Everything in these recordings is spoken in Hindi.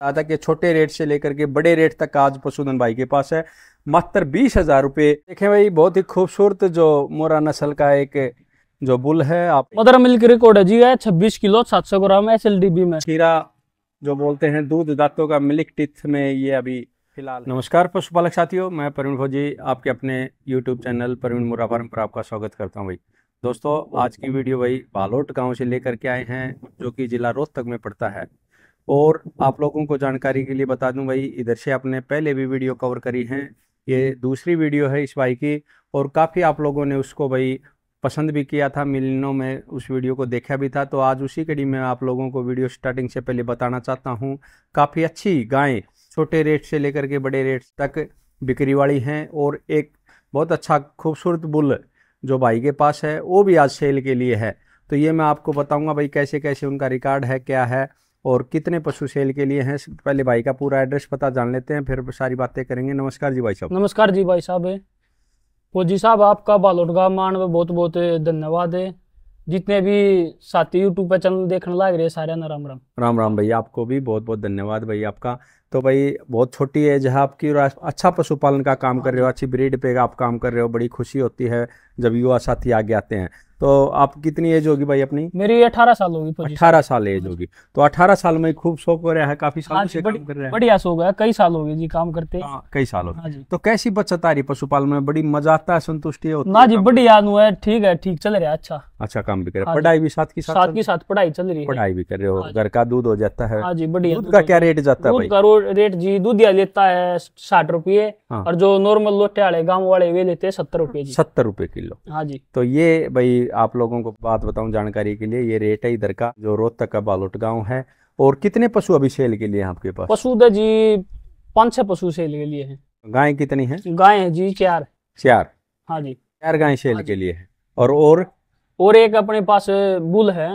कहा था कि छोटे रेट से लेकर के बड़े रेट तक आज पशुधन भाई के पास है मात्र बीस हजार रुपये देखें भाई बहुत ही खूबसूरत जो मोरा नस्ल का एक जो बुल है आप मदर मिल्क रिकॉर्ड है जी है छब्बीस किलो सात सौ gram S L D B में खीरा जो बोलते हैं दूध दातों का मिल्क टिथ में ये अभी फिलहाल नमस्कार पशुपालक साथियों मैं प्रवीण भोजी आपके अपने यूट्यूब चैनल प्रवीण मोरा फार्म पर आपका स्वागत करता हूँ भाई दोस्तों आज की वीडियो भाई बालोट गांव से लेकर के आए हैं जो कि जिला रोहतक में पड़ता है और आप लोगों को जानकारी के लिए बता दूं भाई इधर से आपने पहले भी वीडियो कवर करी है ये दूसरी वीडियो है इस बाइक की और काफ़ी आप लोगों ने उसको भाई पसंद भी किया था मिलनों में उस वीडियो को देखा भी था तो आज उसी कड़ी में आप लोगों को वीडियो स्टार्टिंग से पहले बताना चाहता हूँ काफ़ी अच्छी गायें छोटे रेट से लेकर के बड़े रेट तक बिक्री वाली हैं और एक बहुत अच्छा खूबसूरत बुल जो भाई के पास है वो भी आज सेल के लिए है तो ये मैं आपको बताऊंगा भाई कैसे कैसे उनका रिकॉर्ड है क्या है और कितने पशु सेल के लिए हैं पहले भाई का पूरा एड्रेस पता जान लेते हैं फिर सारी बातें करेंगे नमस्कार जी भाई साहब नमस्कार जी भाई साहब वो जी साहब आपका बालोटगा मान बहुत बहुत धन्यवाद है जितने भी साथी यूट्यूब पर चैनल देखने लाग रहे सारे ना राम राम राम राम भैया आपको भी बहुत बहुत धन्यवाद भैया आपका तो भाई बहुत छोटी है जहाँ आपकी और अच्छा पशुपालन का काम कर रहे हो हाँ अच्छी ब्रीड पे आप काम कर रहे हो बड़ी खुशी होती है जब युवा साथी आगे आते हैं तो आप कितनी एज होगी भाई अपनी मेरी अठारह साल होगी अठारह साल एज होगी तो अठारह साल में खूब शौक हो रहा है काफी साल हाँ से बड़, काम कर रहे हैं बढ़िया शौक है कई साल हो गए जी काम करते आ, हाँ, कई साल हो गए हाँ तो कैसी बचत आ रही पशुपालन में बड़ी मजा आता है संतुष्टि होती ना जी बढ़िया है ठीक है ठीक चल रहा है अच्छा अच्छा काम भी कर रहे पढ़ाई भी साथ की साथ की साथ पढ़ाई चल रही है पढ़ाई भी कर रहे हो घर का दूध हो जाता है जी बढ़िया दूध का क्या रेट जाता है दूध रेट जी दूधिया लेता है साठ रुपये और जो नॉर्मल लोटे वाले गाँव वाले वे लेते हैं सत्तर रुपये सत्तर रुपये किलो किलो हाँ जी तो ये भाई आप लोगों को बात बताऊं जानकारी के लिए ये रेट है इधर का जो रोहतक का बालोट गाँव है और कितने पशु अभी सेल के लिए आपके पास पशु तो जी पांच छह पशु सेल के लिए है गाय कितनी है गाय है जी चार चार हाँ जी चार गाय सेल हाँ के लिए है और और और एक अपने पास बुल है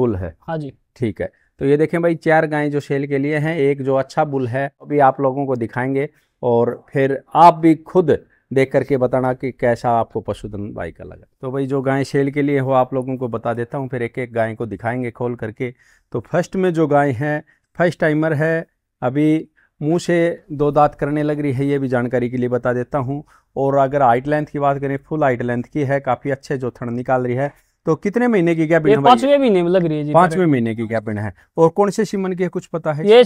बुल है हाँ जी ठीक है तो ये देखें भाई चार गाय जो सेल के लिए हैं एक जो अच्छा बुल है अभी आप लोगों को दिखाएंगे और फिर आप भी खुद देख करके बताना कि कैसा आपको पशुधन बाई का लगा तो भाई जो गाय सेल के लिए हो आप लोगों को बता देता हूँ फिर एक एक गाय को दिखाएंगे खोल करके तो फर्स्ट में जो गाय है फर्स्ट टाइमर है अभी मुंह से दो दांत करने लग रही है ये भी जानकारी के लिए बता देता हूँ और अगर हाइट लेंथ की बात करें फुल हाइट लेंथ की है काफ़ी अच्छे जो थड़ निकाल रही है तो कितने महीने की गैप पांचवे पांचवें महीने में लग रही है पांचवें महीने की गैप है और कौन से सीमन की है कुछ पता है ये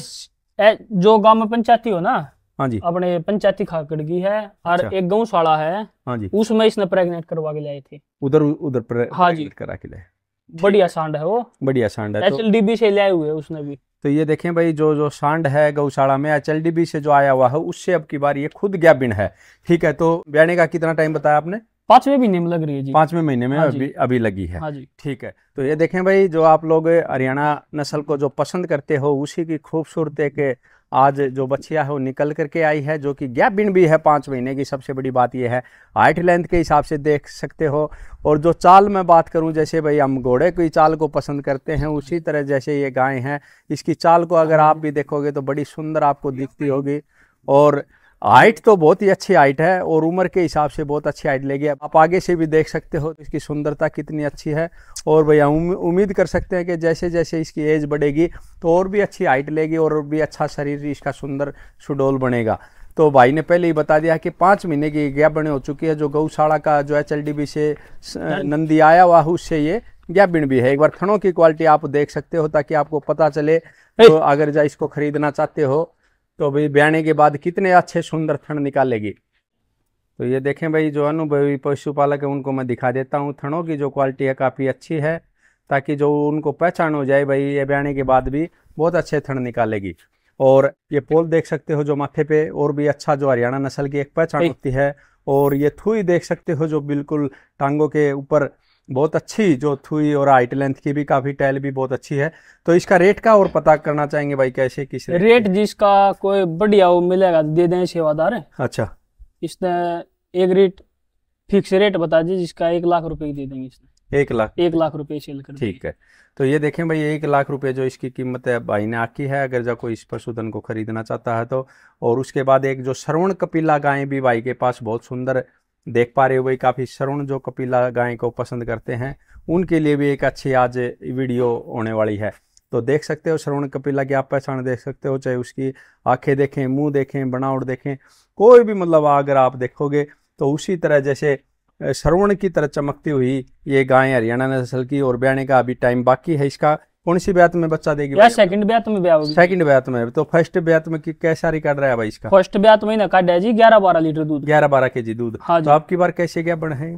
जो गाँव में पंचायती हो ना हाँ जी अपने पंचायती खाकड़ की है और अच्छा। एक साला है हाँ उसमें इसने प्रेगनेंट करवा के लाए थे उधर उधर हाँ जी करा के लाए बढ़िया सांड है वो बढ़िया सांड है तो- एच तो, से लाए हुए उसने भी तो ये देखें भाई जो जो सांड है गौशाला में एच से जो आया हुआ है उससे अब की बार ये खुद गैबिन है ठीक है तो ब्याने का कितना टाइम बताया आपने पांचवें महीने में लग रही है जी पांचवें महीने में हाँ अभी अभी लगी है हाँ जी ठीक है तो ये देखें भाई जो आप लोग हरियाणा नस्ल को जो पसंद करते हो उसी की खूबसूरती के आज जो बच्चिया है वो निकल करके आई है जो कि गैप बिन भी है पाँच महीने की सबसे बड़ी बात यह है हाइट लेंथ के हिसाब से देख सकते हो और जो चाल मैं बात करूं जैसे भाई हम घोड़े की चाल को पसंद करते हैं उसी तरह जैसे ये गाय हैं इसकी चाल को अगर आप भी देखोगे तो बड़ी सुंदर आपको दिखती होगी और हाइट तो बहुत ही अच्छी हाइट है और उम्र के हिसाब से बहुत अच्छी हाइट लेगी आप आगे से भी देख सकते हो तो इसकी सुंदरता कितनी अच्छी है और भैया उम्मीद कर सकते हैं कि जैसे जैसे इसकी एज बढ़ेगी तो और भी अच्छी हाइट लेगी और भी अच्छा शरीर इसका सुंदर सुडोल बनेगा तो भाई ने पहले ही बता दिया कि पाँच महीने की गैप बने हो चुकी है जो गौशाला का जो एच से नंदी आया हुआ उससे ये गैबिन भी है एक बार थनों की क्वालिटी आप देख सकते हो ताकि आपको पता चले तो अगर जा इसको खरीदना चाहते हो तो भाई ब्याने के बाद कितने अच्छे सुंदर थन निकालेगी तो ये देखें भाई जो अनुभवी पशुपालक है उनको मैं दिखा देता हूँ थनों की जो क्वालिटी है काफ़ी अच्छी है ताकि जो उनको पहचान हो जाए भाई ये ब्याने के बाद भी बहुत अच्छे थन निकालेगी और ये पोल देख सकते हो जो माथे पे और भी अच्छा जो हरियाणा नस्ल की एक पहचान होती है और ये थुई देख सकते हो जो बिल्कुल टांगों के ऊपर बहुत अच्छी जो थुई और हाइट लेंथ की भी काफी टैल भी बहुत अच्छी है तो इसका रेट का और पता करना चाहेंगे भाई कैसे किस रेट, रेट जिसका कोई बढ़िया वो मिलेगा दे दें सेवादार अच्छा इसने एक रेट फिक्स रेट बता दीजिए जिसका एक लाख रुपए दे देंगे इसने एक लाख एक लाख रुपए सेल कर ठीक है तो ये देखें भाई एक लाख रुपए जो इसकी कीमत है भाई ने आकी है अगर जब कोई इस पशुधन को खरीदना चाहता है तो और उसके बाद एक जो श्रवण कपिला गायें भी भाई के पास बहुत सुंदर देख पा रहे हो भाई काफ़ी शरुण जो कपिला गाय को पसंद करते हैं उनके लिए भी एक अच्छी आज वीडियो होने वाली है तो देख सकते हो श्रवण कपिला की आप पहचान देख सकते हो चाहे उसकी आंखें देखें मुंह देखें बनावट देखें कोई भी मतलब अगर आप देखोगे तो उसी तरह जैसे श्रवण की तरह चमकती हुई ये गाय हरियाणा नस्ल की और ब्याने का अभी टाइम बाकी है इसका कौन सी ब्यात में बच्चा देगी यार सेकंड ब्यात में ब्याह होगी सेकंड ब्यात में तो फर्स्ट ब्यात में कैसा रिकॉर्ड रहा है भाई इसका फर्स्ट ब्यात में ना काट है जी 11 12 लीटर दूध 11 12 केजी दूध हाँ जी। तो आपकी बार कैसे क्या बन है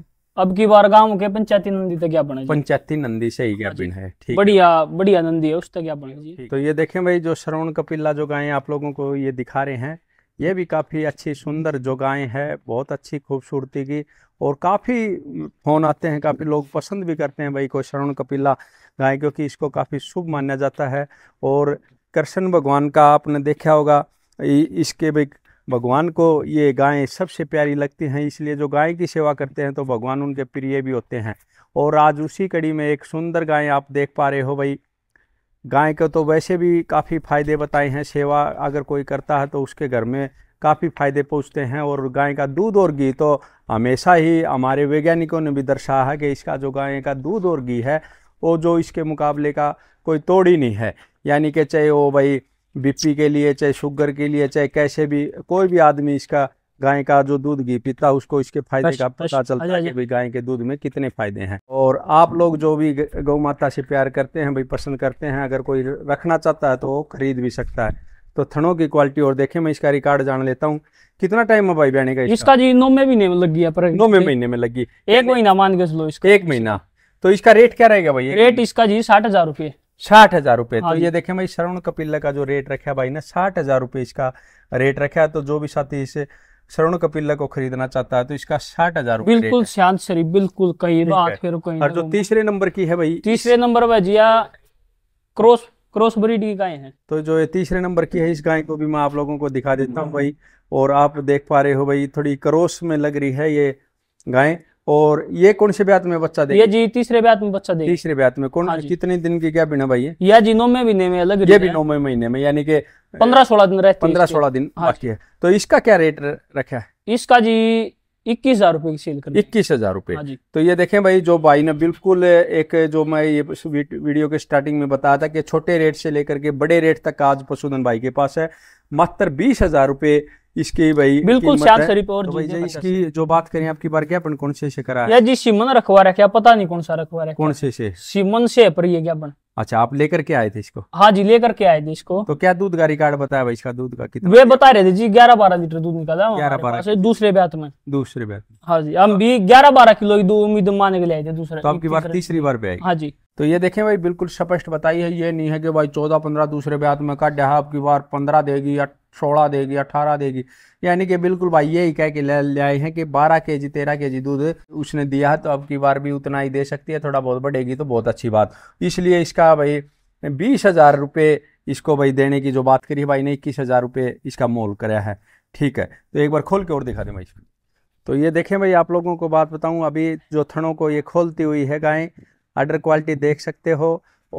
अब की बार गांव के पंचायती नंदी तक ज्ञापन है पंचायती नंदी से ही क्या बिन हाँ है ठीक बढ़िया बढ़िया नंदी है उस तक ज्ञापन है तो ये देखें भाई जो श्रवण कपिला जो गाय आप लोगों को ये दिखा रहे हैं ये भी काफ़ी अच्छी सुंदर जो गाय है बहुत अच्छी खूबसूरती की और काफ़ी फ़ोन आते हैं काफ़ी लोग पसंद भी करते हैं भाई को शरण कपिला गाय क्योंकि इसको काफ़ी शुभ माना जाता है और कृष्ण भगवान का आपने देखा होगा इसके भी भगवान को ये गायें सबसे प्यारी लगती हैं इसलिए जो गाय की सेवा करते हैं तो भगवान उनके प्रिय भी होते हैं और आज उसी कड़ी में एक सुंदर गाय आप देख पा रहे हो भाई गाय को तो वैसे भी काफ़ी फ़ायदे बताए हैं सेवा अगर कोई करता है तो उसके घर में काफ़ी फायदे पहुँचते हैं और गाय का दूध और घी तो हमेशा ही हमारे वैज्ञानिकों ने भी दर्शाया है कि इसका जो गाय का दूध और घी है वो जो इसके मुकाबले का कोई तोड़ ही नहीं है यानी कि चाहे वो भाई बीपी के लिए चाहे शुगर के लिए चाहे कैसे भी कोई भी आदमी इसका गाय का जो दूध घी पीता उसको इसके फायदे का पता चलता अच्छा, है कि भाई गाय के दूध में कितने फायदे हैं और आप लोग जो भी गौ माता से प्यार करते हैं भाई पसंद करते हैं अगर कोई रखना चाहता है तो वो खरीद भी सकता है तो थनों की क्वालिटी और देखें मैं इसका रिकॉर्ड जान लेता हूँ कितना टाइम है भाई बहने का इसका, इसका जी नौ में भी नहीं लगी है पर नौ में महीने में लगी एक महीना मान के चलो इसका एक महीना तो इसका रेट क्या रहेगा भाई रेट इसका जी साठ हजार रुपये साठ हजार रुपये तो हाँ ये देखें भाई श्रवण कपिल्ला का जो रेट रखा भाई ने साठ हजार रुपये इसका रेट रखा है तो जो भी साथी इसे श्रवण कपिल्ला को खरीदना चाहता है तो इसका साठ हजार बिल्कुल शांत शरीफ बिल्कुल कहीं बात कहीं और जो तीसरे नंबर की है भाई तीसरे नंबर भाई जिया क्रॉस क्रॉस ब्रीड की गाय है तो जो ये तीसरे नंबर की है इस गाय को भी मैं आप लोगों को दिखा देता हूँ हम्म। भाई और आप देख पा रहे हो भाई थोड़ी क्रॉस में लग रही है ये गाय और ये कौन से ब्यात में बच्चा दे ये जी तीसरे ब्यात में बच्चा दे तीसरे ब्यात में कौन हाँ कितने दिन की क्या बिना भाई है यह जी नौवे महीने में अलग ये भी नौवे महीने में यानी कि पंद्रह सोलह दिन रहते पंद्रह सोलह दिन हाँ बाकी है तो इसका क्या रेट रखा है इसका जी इक्कीस हजार रुपए की सेल कर इक्कीस हजार रुपए हाँ तो ये देखें भाई जो भाई ने बिल्कुल एक जो मैं ये वीडियो के स्टार्टिंग में बताया था कि छोटे रेट से लेकर के बड़े रेट तक आज पशुधन भाई के पास है मात्र बीस हजार रुपए इसकी भाई बिल्कुल श्याम शरीफ और तो जी इसकी जो बात करें आपकी बार क्या अपन कौन से से करा या जी सिमन रखवा रखे पता नहीं कौन सा रखवा रखे कौन से से सिमन से पर ये क्या अच्छा आप लेकर के आए थे इसको हाँ जी लेकर के आए थे इसको तो क्या दूध का रिकॉर्ड बताया भाई इसका दूध का कितना वे बता रहे थे जी ग्यारह बारह लीटर दूध निकाला ग्यारह बारह दूसरे ब्यात में दूसरे ब्यात हाँ जी हम भी ग्यारह बारह किलो दो उम्मीद माने के लिए आए थे दूसरे तो आपकी बार तीसरी बार पे आई हाँ जी तो ये देखें भाई बिल्कुल स्पष्ट बताई है ये नहीं है कि भाई चौदह पंद्रह दूसरे ब्यात में काट हाँ, आपकी बार पंद्रह देगी या सोलह देगी अठारह देगी यानी कि बिल्कुल भाई यही कह के ले आए हैं कि बारह के जी तेरह के जी दूध उसने दिया है तो अब की बार भी उतना ही दे सकती है थोड़ा बहुत बढ़ेगी तो बहुत अच्छी बात इसलिए इसका भाई बीस हज़ार रुपये इसको भाई देने की जो बात करी है भाई ने इक्कीस हज़ार रुपये इसका मोल कराया है ठीक है तो एक बार खोल के और दिखा दें भाई तो ये देखें भाई आप लोगों को बात बताऊँ अभी जो थनों को ये खोलती हुई है गायें अडर क्वालिटी देख सकते हो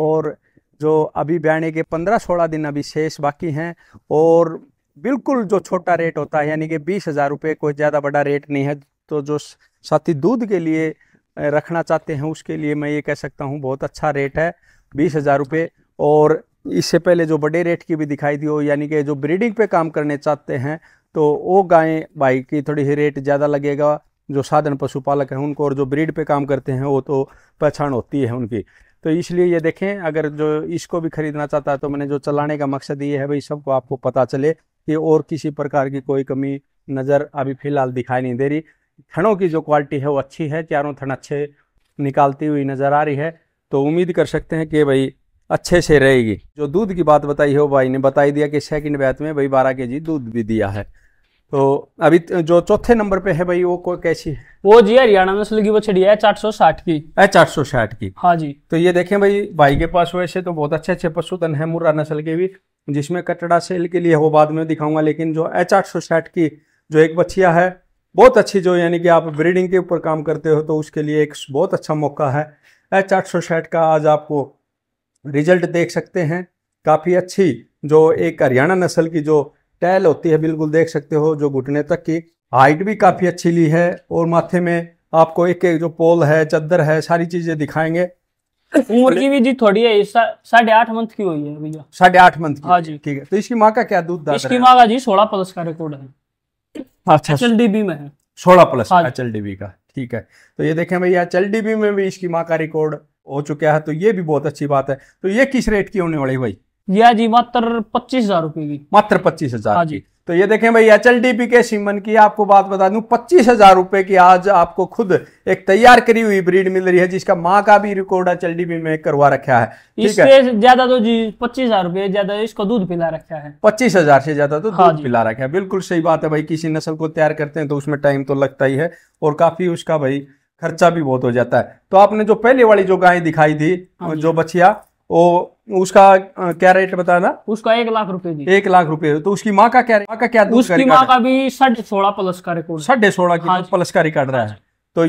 और जो अभी ब्याणे के पंद्रह सोलह दिन अभी शेष बाकी हैं और बिल्कुल जो छोटा रेट होता है यानी कि बीस हज़ार रुपये कोई ज़्यादा बड़ा रेट नहीं है तो जो साथी दूध के लिए रखना चाहते हैं उसके लिए मैं ये कह सकता हूँ बहुत अच्छा रेट है बीस हज़ार रुपये और इससे पहले जो बड़े रेट की भी दिखाई दी हो यानी कि जो ब्रीडिंग पे काम करने चाहते हैं तो वो गायें भाई की थोड़ी ही रेट ज़्यादा लगेगा जो साधन पशुपालक हैं उनको और जो ब्रीड पे काम करते हैं वो तो पहचान होती है उनकी तो इसलिए ये देखें अगर जो इसको भी खरीदना चाहता है तो मैंने जो चलाने का मकसद ये है भाई सबको आपको पता चले कि और किसी प्रकार की कोई कमी नज़र अभी फ़िलहाल दिखाई नहीं दे रही थनों की जो क्वालिटी है वो अच्छी है चारों थन अच्छे निकालती हुई नज़र आ रही है तो उम्मीद कर सकते हैं कि भाई अच्छे से रहेगी जो दूध की बात बताई है वो भाई ने बताई दिया कि सेकंड बैच में भाई बारह के जी दूध भी दिया है तो अभी जो चौथे नंबर पे है भाई वो कैसी है वो जी हरियाणा में सुलगी छड़ी है चार सौ साठ की है चार सौ साठ की हाँ जी तो ये देखें भाई भाई के पास वैसे तो बहुत अच्छे अच्छे पशुधन है मुर्रा नस्ल के भी जिसमें कटड़ा सेल के लिए वो बाद में दिखाऊंगा लेकिन जो एच आठ सौ साठ की जो एक बछिया है बहुत अच्छी जो यानी कि आप ब्रीडिंग के ऊपर काम करते हो तो उसके लिए एक बहुत अच्छा मौका है एच आठ सौ साठ का आज आपको रिजल्ट देख सकते हैं काफ़ी अच्छी जो एक हरियाणा नस्ल की जो टैल होती है बिल्कुल देख सकते हो जो घुटने तक की हाइट भी काफ़ी अच्छी ली है और माथे में आपको एक एक जो पोल है चद्दर है सारी चीज़ें दिखाएंगे उम्र की भी जी थोड़ी है साढ़े आठ मंथ की हुई है भैया साढ़े आठ मंथ हाँ जी ठीक है तो इसकी माँ का क्या दूध इसकी माँ का जी सोलह प्लस का रिकॉर्ड है अच्छा, अच्छा। एच डीबी में है सोलह प्लस हाँ एच एल डीबी का ठीक है तो ये देखें भैया एच एल डीबी में भी इसकी माँ का रिकॉर्ड हो चुका है तो ये भी बहुत अच्छी बात है तो ये किस रेट की होने वाली भाई यह जी मात्र पच्चीस हजार रुपए की मात्र पच्चीस हजार हाँ जी तो ये देखें भाई एच एल डी पी के सीमन की आपको बात बता दूं पच्चीस हजार रुपए की आज आपको खुद एक तैयार करी हुई ब्रीड मिल रही है जिसका माँ का भी record H L D P में करवा रखा है इससे ज्यादा तो जी पच्चीस हजार रुपए ज्यादा इसको दूध पिला रखा है पच्चीस हजार से ज्यादा तो हाँ दूध पिला रखा है बिल्कुल सही बात है भाई किसी नस्ल को तैयार करते हैं तो उसमें टाइम तो लगता ही है और काफी उसका भाई खर्चा भी बहुत हो जाता है तो आपने जो पहले वाली जो गाय दिखाई थी हाँ जो बछिया वो उसका क्या रेट बताना उसका एक लाख रुपए जी एक लाख रुपए तो उसकी माँ का क्या माँ का क्या उसकी माँ का भी साढ़े सोलह प्लस का रिकॉर्ड साढ़े सोलह की प्लस हाँ का रिकॉर्ड रहा है हाँ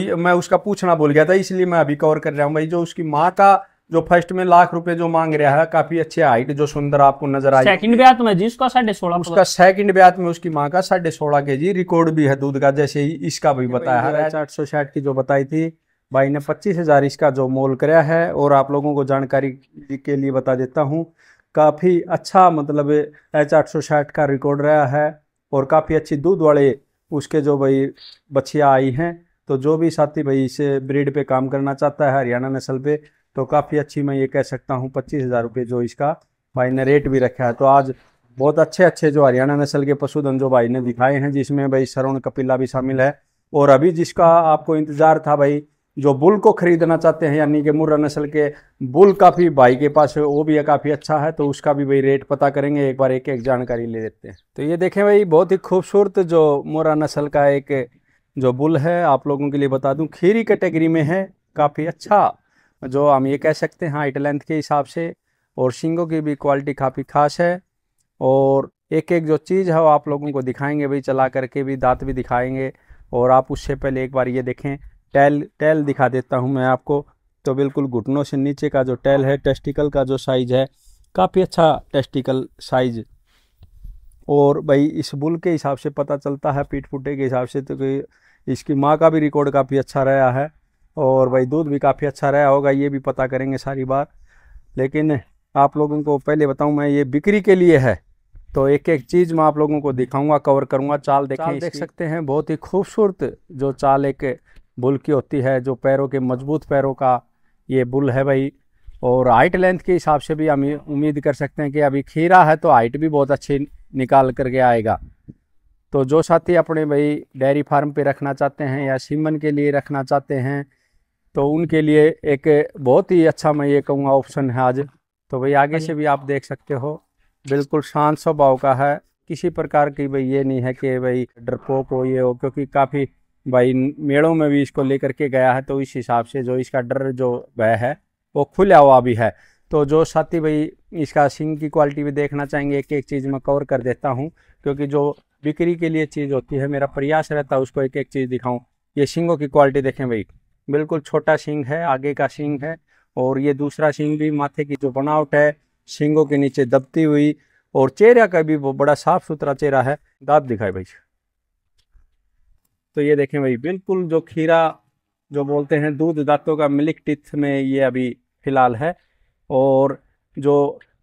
तो मैं उसका पूछना भूल गया था इसलिए मैं अभी कवर कर रहा हूँ भाई जो उसकी माँ का जो फर्स्ट में लाख रुपए जो मांग रहा है काफी अच्छे हाइट जो सुंदर आपको नजर आई सेकंड ब्यात में जी उसका साढ़े सोलह उसका सेकंड ब्यात में उसकी माँ का साढ़े सोलह के जी रिकॉर्ड भी है दूध का जैसे ही इसका भी बताया है सौ साठ की जो बताई थी भाई ने पच्चीस हज़ार इसका जो मोल कराया है और आप लोगों को जानकारी के लिए बता देता हूँ काफ़ी अच्छा मतलब एच आठ सौ साठ का रिकॉर्ड रहा है और काफ़ी अच्छी दूध वाले उसके जो भाई बछिया आई हैं तो जो भी साथी भाई इसे ब्रीड पे काम करना चाहता है हरियाणा नस्ल पे तो काफ़ी अच्छी मैं ये कह सकता हूँ पच्चीस हज़ार रुपये जो इसका भाई ने रेट भी रखा है तो आज बहुत अच्छे अच्छे जो हरियाणा नस्ल के पशुधन जो भाई ने दिखाए हैं जिसमें भाई सरुण कपिला भी शामिल है और अभी जिसका आपको इंतज़ार था भाई जो बुल को खरीदना चाहते हैं यानी कि मुर्रा नस्ल के बुल काफ़ी भाई के पास है वो भी है काफ़ी अच्छा है तो उसका भी भाई रेट पता करेंगे एक बार एक एक जानकारी ले लेते हैं तो ये देखें भाई बहुत ही खूबसूरत जो मुर्रा नस्ल का एक जो बुल है आप लोगों के लिए बता दूं खीरी कैटेगरी में है काफ़ी अच्छा जो हम ये कह सकते हैं हाइट लेंथ के हिसाब से और शिंगों की भी क्वालिटी काफ़ी खास है और एक एक जो चीज़ है वो आप लोगों को दिखाएंगे भाई चला करके भी दांत भी दिखाएंगे और आप उससे पहले एक बार ये देखें टैल टैल दिखा देता हूँ मैं आपको तो बिल्कुल घुटनों से नीचे का जो टैल है टेस्टिकल का जो साइज़ है काफ़ी अच्छा टेस्टिकल साइज़ और भाई इस बुल के हिसाब से पता चलता है पीठ फूटे के हिसाब से तो कि इसकी माँ का भी रिकॉर्ड काफ़ी अच्छा रहा है और भाई दूध भी काफ़ी अच्छा रहा होगा ये भी पता करेंगे सारी बार लेकिन आप लोगों को पहले बताऊं मैं ये बिक्री के लिए है तो एक एक चीज़ मैं आप लोगों को दिखाऊंगा कवर करूंगा चाल देखें चाल देख सकते हैं बहुत ही खूबसूरत जो चाल एक बुल की होती है जो पैरों के मजबूत पैरों का ये बुल है भाई और हाइट लेंथ के हिसाब से भी हम उम्मीद कर सकते हैं कि अभी खीरा है तो हाइट भी बहुत अच्छी निकाल करके आएगा तो जो साथी अपने भाई डेयरी फार्म पे रखना चाहते हैं या सीमन के लिए रखना चाहते हैं तो उनके लिए एक बहुत ही अच्छा मैं ये कहूँगा ऑप्शन है आज तो भाई आगे से भी आप देख सकते हो बिल्कुल शांत स्वभाव का है किसी प्रकार की भाई ये नहीं है कि भाई डरपोक हो ये हो क्योंकि काफ़ी भाई मेड़ों में भी इसको लेकर के गया है तो इस हिसाब से जो इसका डर जो वह है वो खुला हुआ भी है तो जो साथी भाई इसका सिंग की क्वालिटी भी देखना चाहेंगे एक एक चीज़ मैं कवर कर देता हूँ क्योंकि जो बिक्री के लिए चीज़ होती है मेरा प्रयास रहता है उसको एक एक चीज़ दिखाऊँ ये सिंगों की क्वालिटी देखें भाई बिल्कुल छोटा सिंग है आगे का सिंग है और ये दूसरा सिंग भी माथे की जो बनावट है सिंगों के नीचे दबती हुई और चेहरा का भी वो बड़ा साफ सुथरा चेहरा है दाब दिखाए भाई तो ये देखें भाई बिल्कुल जो खीरा जो बोलते हैं दूध दांतों का मिल्क टिथ में ये अभी फ़िलहाल है और जो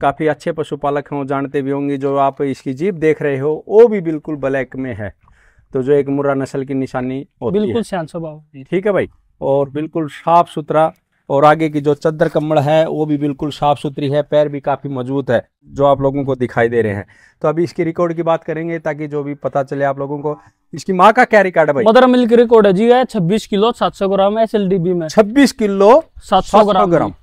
काफ़ी अच्छे पशुपालक हैं वो जानते भी होंगे जो आप इसकी जीप देख रहे हो वो भी बिल्कुल ब्लैक में है तो जो एक मुर्रा नस्ल की निशानी होती बिल्कुल है बिल्कुल ठीक है भाई और बिल्कुल साफ सुथरा और आगे की जो चद्दर कम्बल है वो भी बिल्कुल साफ सुथरी है पैर भी काफ़ी मजबूत है जो आप लोगों को दिखाई दे रहे हैं तो अभी इसकी रिकॉर्ड की बात करेंगे ताकि जो भी पता चले आप लोगों को इसकी माँ का क्या रिकॉर्ड है भाई मदर मिल्क रिकॉर्ड है जी है छब्बीस किलो सात सौ ग्राम एस में छब्बीस किलो सात सौ ग्राम, ग्राम।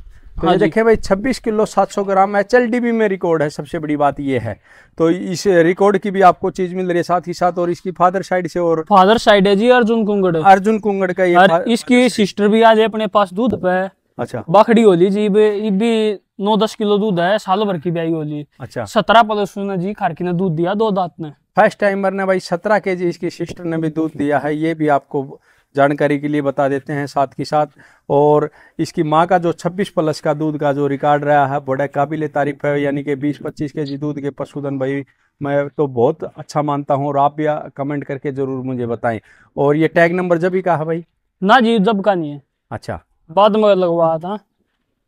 तो हाँ देखिये भाई छब्बीस किलो सात सौ gram H L D B में रिकॉर्ड है सबसे बड़ी बात ये है तो इस रिकॉर्ड की भी आपको चीज मिल रही है साथ ही साथ और इसकी फादर साइड से और फादर साइड है जी अर्जुन कुंगड़ अर्जुन कुंगड़ का ये इसकी सिस्टर भी आज अपने पास दूध पे अच्छा बाखड़ी होली जी भी, भी नौ दस किलो दूध है साल भर की ब्याई होली अच्छा सत्रह पलस ने जी खारकी ने दूध दिया दो दात ने फर्स्ट टाइम ने भाई सत्रह के जी इसकी सिस्टर ने भी दूध दिया है ये भी आपको जानकारी के लिए बता देते हैं साथ के साथ और इसकी माँ का जो 26 प्लस का दूध का जो रिकॉर्ड रहा है बड़े काबिल तारीफ है यानी कि 20-25 के जी दूध के पशुधन भाई मैं तो बहुत अच्छा मानता हूँ और आप भी कमेंट करके ज़रूर मुझे बताएं और ये टैग नंबर जब ही का है भाई ना जी जब का नहीं है अच्छा बाद में लगवाया था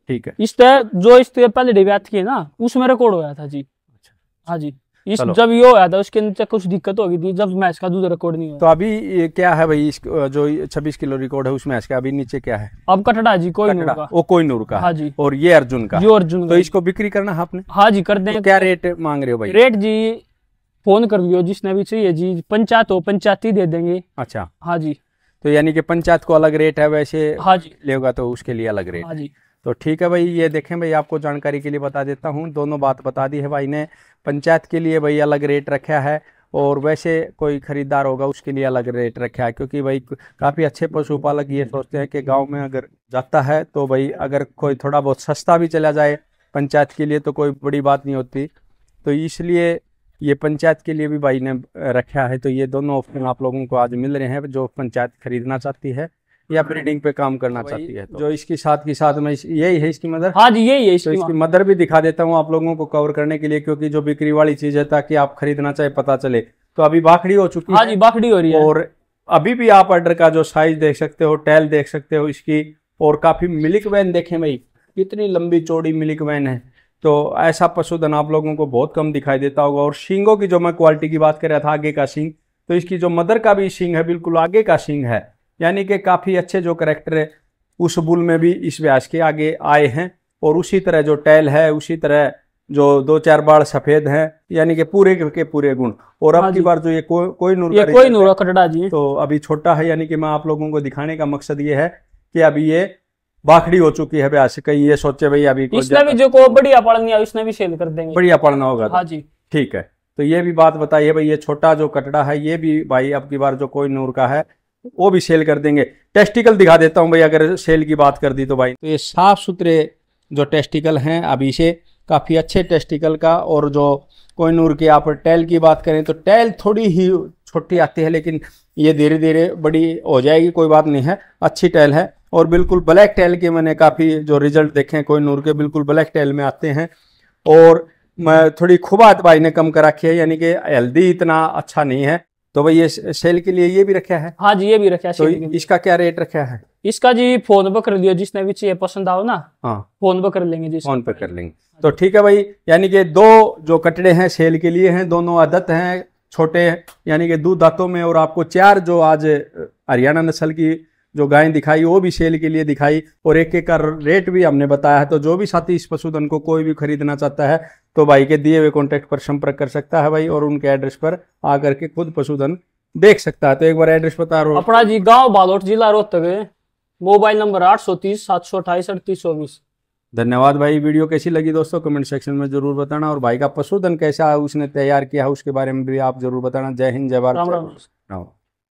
ठीक है इस तरह जो इस तरह तो पहले डिब्यात की है ना उसमें रिकॉर्ड हो गया था जी अच्छा, अच्छा। हाँ जी इस जब ये होया था उसके नीचे कुछ दिक्कत होगी थी जब मैच का दूसरा रिकॉर्ड नहीं हुआ तो अभी क्या है भाई जो 26 किलो रिकॉर्ड है उस मैच का अभी नीचे क्या है अब कटड़ा जी कोई नूर का वो कोई नूर का हाँ जी और ये अर्जुन का ये अर्जुन तो इसको बिक्री करना है आपने हाँ जी कर दे तो क्या रेट मांग रहे हो भाई रेट जी फोन कर लियो जिसने भी चाहिए जी पंचायत हो पंचायती दे देंगे अच्छा हाँ जी तो यानी कि पंचायत को अलग रेट है वैसे हाँ जी लेगा तो उसके लिए अलग रेट हाँ जी तो ठीक है भाई ये देखें भाई आपको जानकारी के लिए बता देता हूँ दोनों बात बता दी है भाई ने पंचायत के लिए भाई अलग रेट रखा है और वैसे कोई खरीदार होगा उसके लिए अलग रेट रखा है क्योंकि भाई काफ़ी अच्छे पशुपालक ये सोचते हैं कि गांव में अगर जाता है तो भाई अगर कोई थोड़ा बहुत सस्ता भी चला जाए पंचायत के लिए तो कोई बड़ी बात नहीं होती तो इसलिए ये पंचायत के लिए भी भाई ने रखा है तो ये दोनों ऑप्शन आप लोगों को आज मिल रहे हैं जो पंचायत खरीदना चाहती है या हाँ, ब्रीडिंग पे काम करना तो चाहती है तो। जो इसके साथ के साथ में यही है इसकी मदर हाँ जी यही है इसकी, तो इसकी मदर भी दिखा देता हूँ आप लोगों को कवर करने के लिए क्योंकि जो बिक्री वाली चीज है ताकि आप खरीदना चाहे पता चले तो अभी बाखड़ी हो चुकी हाँ जी बाखड़ी हो रही है और अभी भी आप ऑर्डर का जो साइज देख सकते हो टैल देख सकते हो इसकी और काफी मिलिक वैन देखे भाई कितनी लंबी चौड़ी मिलिक वैन है तो ऐसा पशुधन आप लोगों को बहुत कम दिखाई देता होगा और सींगों की जो मैं क्वालिटी की बात कर रहा था आगे का सिंग तो इसकी जो मदर का भी सिंग है बिल्कुल आगे का सिंग है यानी कि काफ़ी अच्छे जो करेक्टर है उस बुल में भी इस व्यास के आगे आए हैं और उसी तरह जो टैल है उसी तरह जो दो चार बार सफेद हैं यानी कि पूरे के पूरे गुण और अब हाँ की बार जो ये को, कोई नूर ये कोई नूर कटड़ा जी तो अभी छोटा है यानी कि मैं आप लोगों को दिखाने का मकसद ये है कि अभी ये बाखड़ी हो चुकी है ब्यास कहीं ये सोचे भाई अभी इसने भी जो को बढ़िया पड़नी है उसने भी सेल कर देंगे बढ़िया पढ़ना होगा तो। हाँ जी ठीक है तो ये भी बात बताइए भाई ये छोटा जो कटड़ा है ये भी भाई अब की बार जो कोई नूर का है वो भी सेल कर देंगे टेस्टिकल दिखा देता हूँ भाई अगर सेल की बात कर दी तो भाई तो ये साफ सुथरे जो टेस्टिकल हैं अभी से काफ़ी अच्छे टेस्टिकल का और जो कोई नूर की आप टैल की बात करें तो टैल थोड़ी ही छोटी आती है लेकिन ये धीरे धीरे बड़ी हो जाएगी कोई बात नहीं है अच्छी टैल है और बिल्कुल ब्लैक टेल के मैंने काफ़ी जो रिजल्ट देखे हैं कोई नूर के बिल्कुल ब्लैक टेल में आते हैं और मैं थोड़ी खुबात भाई ने कम कर रखी है यानी कि हेल्दी इतना अच्छा नहीं है तो भाई ये सेल के लिए ये भी रखा है हाँ जी ये भी रखा है तो इसका क्या रेट रखा है इसका जी फोन पर कर लियो जिसने भी चाहिए पसंद आओ ना हाँ फोन पर कर लेंगे जी फोन पे कर लेंगे तो ठीक है भाई यानी कि दो जो कटड़े हैं सेल के लिए हैं दोनों आदत हैं छोटे यानी कि दो दांतों में और आपको चार जो आज हरियाणा नस्ल की जो गाय दिखाई वो भी सेल के लिए दिखाई और एक एक का रेट भी हमने बताया है तो जो भी साथी इस पशुधन को कोई भी खरीदना चाहता है तो भाई के दिए हुए कॉन्टैक्ट पर संपर्क कर सकता है भाई और उनके एड्रेस पर आकर के खुद पशुधन देख सकता है तो एक बार एड्रेस बता रहा हूँ अपना जी गाँव बालोट जिला रोहतक मोबाइल नंबर आठ सौ तीस सात सौ अड़तीस चौबीस धन्यवाद भाई वीडियो कैसी लगी दोस्तों कमेंट सेक्शन में जरूर बताना और भाई का पशुधन कैसा उसने तैयार किया है उसके बारे में भी आप जरूर बताना जय हिंद जय भारत